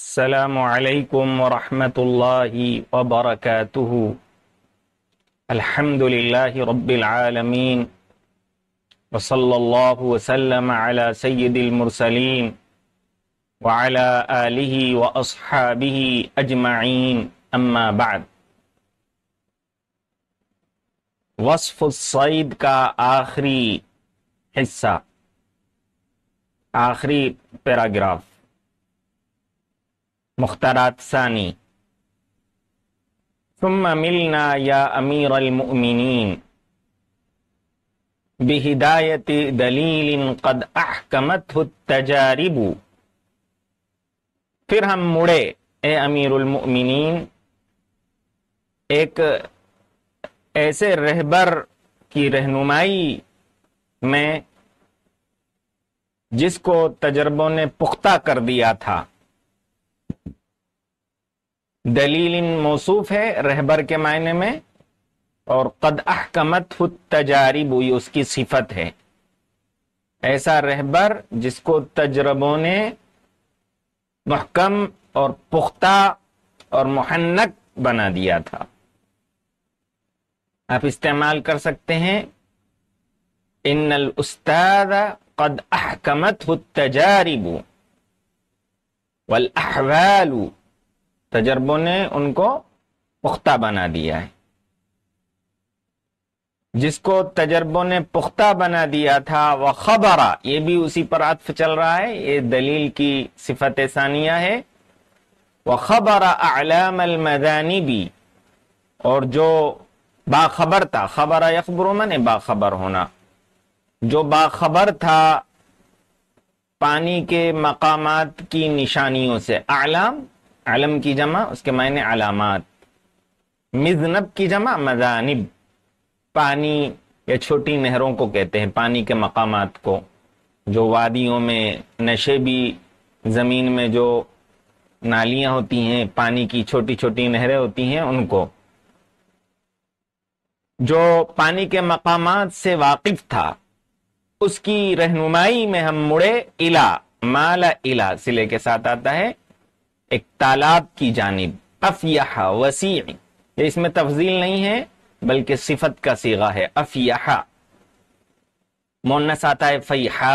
السلام عليكم ورحمة الله وبركاته الحمد لله رب العالمين وصلى الله وسلم على سيد المرسلين وعلى آله وأصحابه أجمعين أما بعد वसफ सईद का आखिरी हिस्सा आखिरी पैराग्राफ मुख्तारात सानी ثم ملنا يا أمير المؤمنين بهداية دليل قد أحكمته التجارب फिर हम मुड़े ए अमीरुल मुमिनीन एक ऐसे रहबर की रहनुमाई में जिसको तजर्बों ने पुख्ता कर दिया था दलील इन मौसूफ है रहबर के मायने में और कद अहकमत तजारी बुई उसकी सिफत है ऐसा रहबर जिसको तजरबों ने महकम और पुख्ता और मुहन्नक बना दिया था आप इस्तेमाल कर सकते हैं इन उस्ताद कद अहकमत तजारिब वल अहवालू तजर्बों ने उनको पुख्ता बना दिया है जिसको तजर्बों ने पुख्ता बना दिया था वह खबरा ये भी उसी पर अतफ चल रहा है ये दलील की सिफत सानिया है वह खबरा आलम अलमदानी भी और जो बाखबर था खबर मन बाखबर होना जो बाखबर था पानी के मकाम की निशानियों से आलाम अलम की जमा उसके मायने अलामत मिजनब की जमा मजानिब पानी या छोटी नहरों को कहते हैं पानी के मकाम को जो वादियों में नशे भी ज़मीन में जो नालियाँ होती हैं पानी की छोटी छोटी नहरें होती हैं उनको जो पानी के मकाम से वाकिफ था उसकी रहनुमाई में हम मुड़े इला माला इला सिले के साथ आता है एक तालाब की जानब अफिया वसी इसमें तफजील नहीं है बल्कि सिफत का सीगा है अफिया मोनस आता है फैहा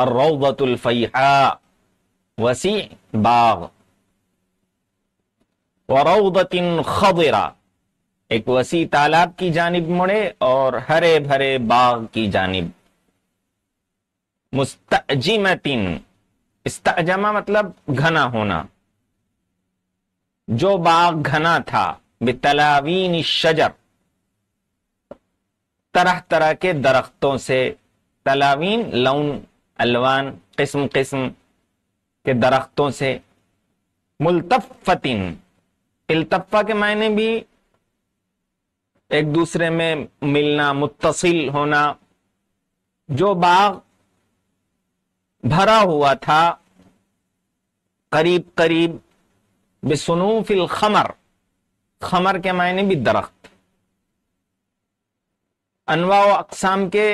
और फैहा वसी बाग वरौदतिन खबरा एक वसी तालाब की जानब मुड़े और हरे भरे बाग की जानब मुस्तजिमतिन जमा मतलब घना होना जो बाग घना था बितलावीन शजर तरह तरह के दरख्तों से तलावीन लौन अलवान किस्म किस्म के दरख्तों से मुलतफ़तिन इल्तफ़ा के मायने भी एक दूसरे में मिलना मुतसिल होना जो बाग भरा हुआ था करीब करीब बिसनूफिल खमर खमर के मायने भी दरख्त अनवा अकसाम के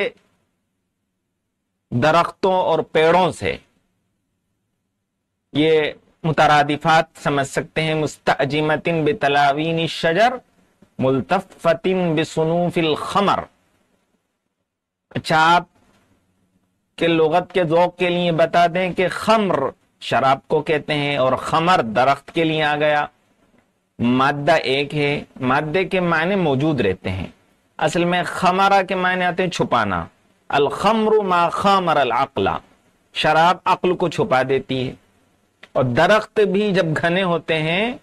दरख्तों और पेड़ों से ये मुतरदिफात समझ सकते हैं मुस्तजिमतिन बेतलावीन शजर मुलतफ़तिन बेसनूफिल खमर अच्छा आप के लगत के जोक के लिए बता दें कि खमर शराब को कहते हैं और खमर दरख्त के लिए आ गया मादा एक है मादे के मायने मौजूद रहते हैं असल में खमरा के मायने आते हैं छुपाना अलखमर मा खमर अकला शराब अक्ल को छुपा देती है और दरख्त भी जब घने होते हैं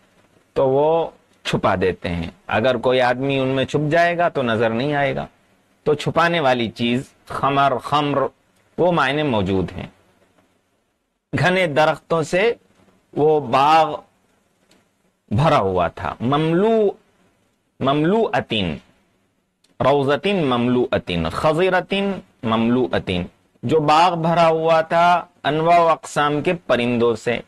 तो वो छुपा देते हैं अगर कोई आदमी उनमें छुप जाएगा तो नजर नहीं आएगा तो छुपाने वाली चीज खमर खमर वो मायने मौजूद हैं घने दरख्तों से वो बाग भरा हुआ था ममलू ममलू अतीन रोजतिन ममलू अतीन खजीरतिन ममलू अतीन जो बाग भरा हुआ था अनवा अकसाम के परिंदों से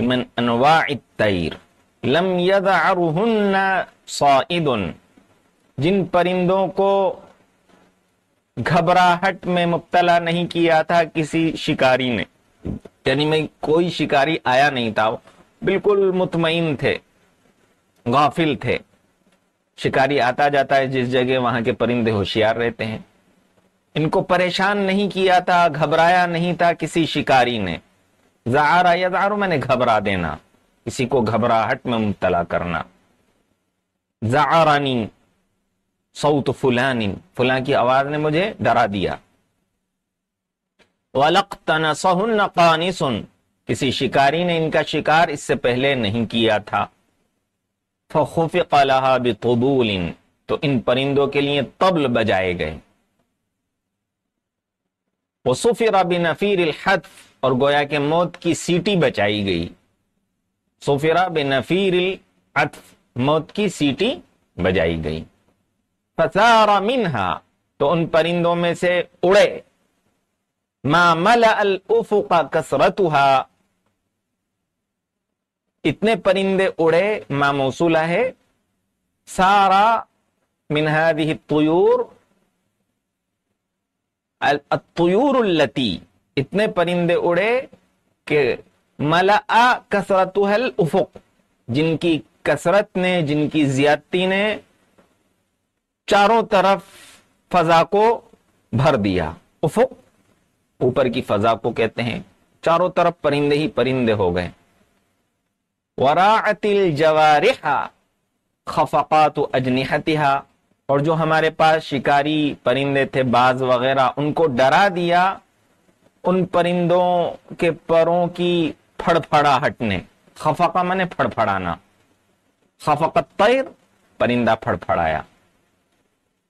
मिन अनवा तैर लम यदन जिन परिंदों को घबराहट में मुबतला नहीं किया था किसी शिकारी ने यानी मैं कोई शिकारी आया नहीं था बिल्कुल मुतमिन थे गाफिल थे शिकारी आता जाता है जिस जगह वहां के परिंदे होशियार रहते हैं इनको परेशान नहीं किया था घबराया नहीं था किसी शिकारी ने जहार या जहारो मैंने घबरा देना किसी को घबराहट में मुबतला करना जहारानी सऊत फुलानी फुला की आवाज ने मुझे डरा दिया वलक सुन किसी शिकारी ने इनका शिकार इससे पहले नहीं किया था फखुफ तो इन परिंदों के लिए तबल बजाए गए वसुफिर नफीर हत्फ और गोया के मौत की सीटी बचाई गई सुफिरा बे नफीर मौत की सीटी बजाई गई फसारा मिनहा तो उन परिंदों में से उड़े मा मल उफुका कसरतुहा इतने परिंदे उड़े मा मौसूला है सारा मिनहादी तयूर उल्लती इतने परिंदे उड़े के मला कसरत उफुक जिनकी कसरत ने जिनकी ज्यादती ने चारों तरफ फजा को भर दिया उफुक ऊपर की फजा को कहते हैं चारों तरफ परिंदे ही परिंदे हो गए वरातिल जवारिहा खफात अजनिहतिहा और जो हमारे पास शिकारी परिंदे थे बाज वगैरह उनको डरा दिया उन परिंदों के परों की फड़फड़ा हटने खफका मैंने फड़फड़ाना खफकत तैर परिंदा फड़फड़ाया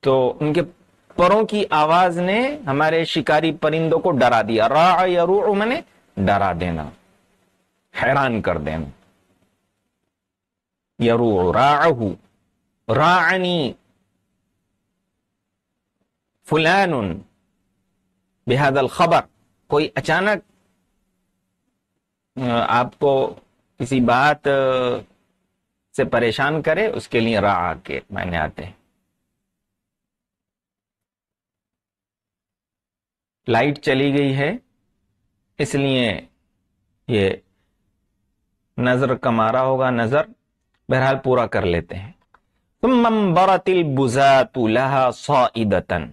तो उनके परों की आवाज ने हमारे शिकारी परिंदों को डरा दिया रा मैंने डरा देना हैरान कर देना यरु राहू रानी फुलैन बेहद खबर कोई अचानक आपको किसी बात से परेशान करे उसके लिए रा के मायने आते हैं लाइट चली गई है इसलिए ये नज़र कमारा होगा नज़र बहरहाल पूरा कर लेते हैं तिल मम्बरतिल बुजातुलहा सौदतन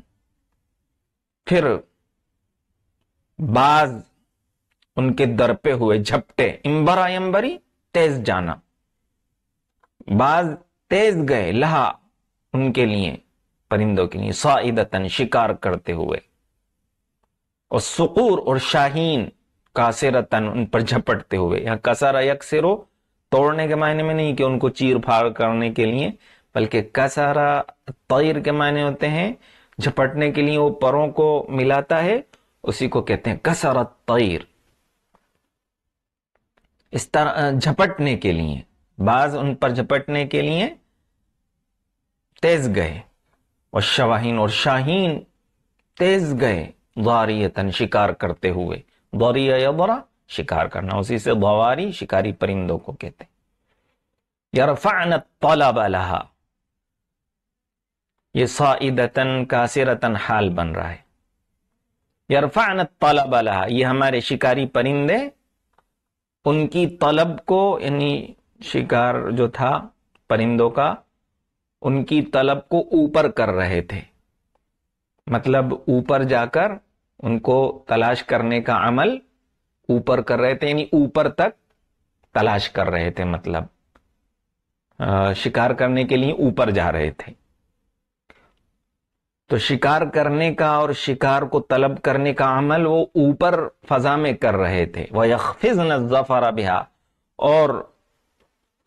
फिर बाज उनके दर पे हुए झपटे इम्बरा इम्बरी तेज जाना बाज तेज गए लहा उनके लिए परिंदों के लिए सौदतन शिकार करते हुए और सुकूर और शाहीन कासेरतन उन पर झपटते हुए यहाँ कसारा यकसेरो तोड़ने के मायने में नहीं कि उनको चीर फाड़ करने के लिए बल्कि कसारा तैर के मायने होते हैं झपटने के लिए वो परों को मिलाता है उसी को कहते हैं कसारा तैर इस तरह झपटने के लिए बाज उन पर झपटने के लिए तेज गए और शवाहीन और शाहीन तेज गए दारियतन शिकार करते हुए दौरिया या दौरा शिकार करना उसी से दवारी शिकारी परिंदों को कहते हैं ये साइदतन कासिरतन हाल बन रहा है यरफानत तलब अलहा ये हमारे शिकारी परिंदे उनकी तलब को यानी शिकार जो था परिंदों का उनकी तलब को ऊपर कर रहे थे मतलब ऊपर जाकर उनको तलाश करने का अमल ऊपर कर रहे थे यानी ऊपर तक तलाश कर रहे थे मतलब शिकार करने के लिए ऊपर जा रहे थे तो शिकार करने का और शिकार को तलब करने का अमल वो ऊपर फजा में कर रहे थे वह यकफिज नजफर बिहा और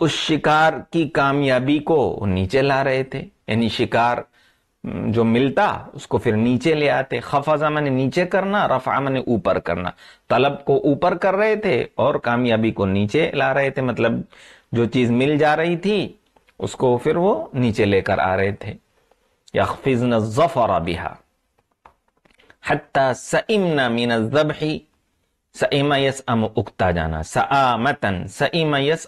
उस शिकार की कामयाबी को नीचे ला रहे थे यानी शिकार हम्म, जो मिलता उसको फिर नीचे ले आते खफाजा मैंने नीचे करना रफा मैंने ऊपर करना तलब को ऊपर कर रहे थे और कामयाबी को नीचे ला रहे थे मतलब जो चीज मिल जा रही थी उसको फिर वो नीचे लेकर आ रहे थे उगता जाना स बिहा मतन स मीन जबही यस अम उगता जाना मतन यस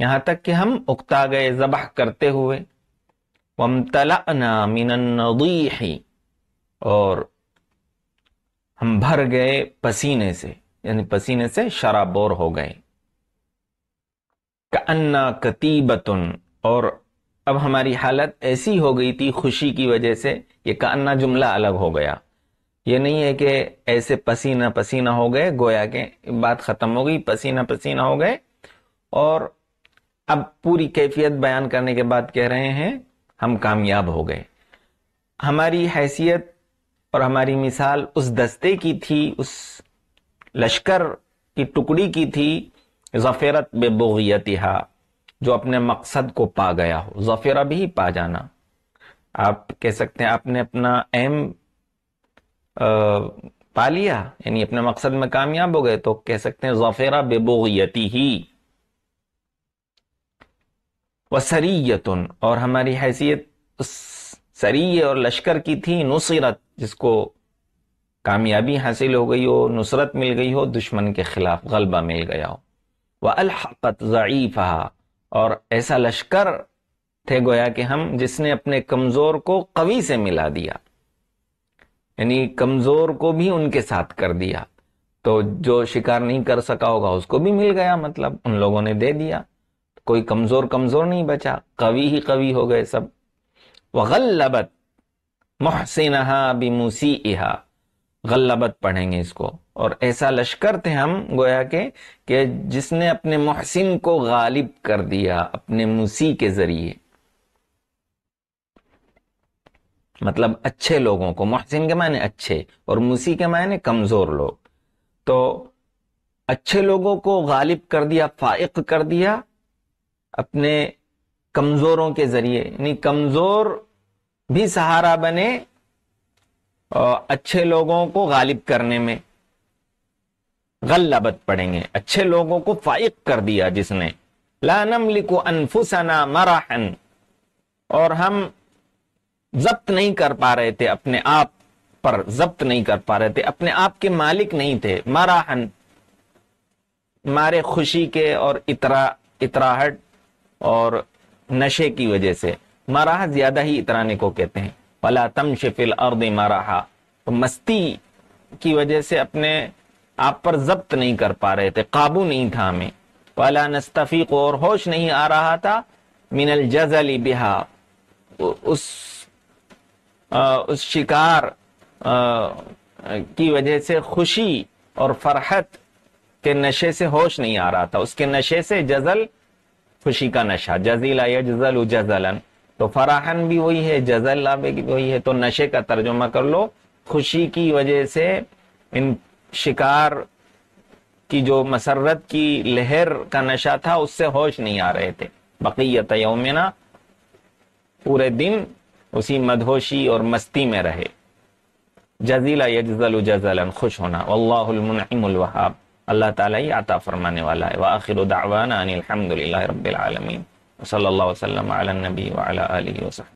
यहां तक कि हम उगता गए जबह करते हुए वमतलाना मिनन्नदीही और हम भर गए पसीने से यानी पसीने से शराबोर हो गए कन्ना कतीबतुन और अब हमारी हालत ऐसी हो गई थी खुशी की वजह से ये कन्ना जुमला अलग हो गया ये नहीं है कि ऐसे पसीना पसीना हो गए गोया के बात ख़त्म हो गई पसीना पसीना हो गए और अब पूरी कैफियत बयान करने के बाद कह रहे हैं हम कामयाब हो गए हमारी हैसियत और हमारी मिसाल उस दस्ते की थी उस लश्कर की टुकड़ी की थी जफेरत बेबोगियतिहा जो अपने मकसद को पा गया हो जफेरा भी पा जाना आप कह सकते हैं आपने अपना एम पा लिया यानी अपने मकसद में कामयाब हो गए तो कह सकते हैं जफेरा बेबोगियती ही व सरीयतन और हमारी हैसियत उस सरीय और लश्कर की थी नुसरत जिसको कामयाबी हासिल हो गई हो नुसरत मिल गई हो दुश्मन के खिलाफ गलबा मिल गया हो वह अलहकत ज़ीफ़ा और ऐसा लश्कर थे गोया कि हम जिसने अपने कमज़ोर को कवि से मिला दिया यानी कमज़ोर को भी उनके साथ कर दिया तो जो शिकार नहीं कर सका होगा उसको भी मिल गया मतलब उन लोगों ने दे दिया कोई कमजोर कमजोर नहीं बचा कवि ही कवि हो गए सब वल्लबत मोहसिन बी मुसी गल्लबत पढ़ेंगे इसको और ऐसा लश्कर थे हम गोया के कि जिसने अपने मोहसिन को गालिब कर दिया अपने मूसी के जरिए मतलब अच्छे लोगों को मोहसिन के मायने अच्छे और मुसी के मायने कमजोर लोग तो अच्छे लोगों को गालिब कर दिया फाइक कर दिया अपने कमज़ोरों के ज़रिए यानी कमज़ोर भी सहारा बने अच्छे लोगों को गालिब करने में गल्लाबत पड़ेंगे अच्छे लोगों को फाइक कर दिया जिसने लानम लिखो अनफुसना मराहन और हम जब्त नहीं कर पा रहे थे अपने आप पर जब्त नहीं कर पा रहे थे अपने आप के मालिक नहीं थे मराहन मारे खुशी के और इतरा इतराहट और नशे की वजह से मराह ज्यादा ही इतराने को कहते हैं वाला तम शिफिल अर्द मराहा तो मस्ती की वजह से अपने आप पर जब्त नहीं कर पा रहे थे काबू नहीं था हमें वाला को और होश नहीं आ रहा था मिनल जजली बिहा उस आ, उस शिकार आ, की वजह से खुशी और फरहत के नशे से होश नहीं आ रहा था उसके नशे से जजल खुशी का नशा जजीला या जजल जजलन तो फराहन भी वही है जजल लाबे की वही है तो नशे का तर्जुमा कर लो खुशी की वजह से इन शिकार की जो मसरत की लहर का नशा था उससे होश नहीं आ रहे थे बकैत यौमिना पूरे दिन उसी मदहोशी और मस्ती में रहे जजीला यजल जजलन खुश होना अल्लाहमनहाब अल्लाह ताला ही आता फरमाने वाला है व आखिर दावाना अनिलहमदिल्ला रबालमीन वसल वसलम नबी वाला वसह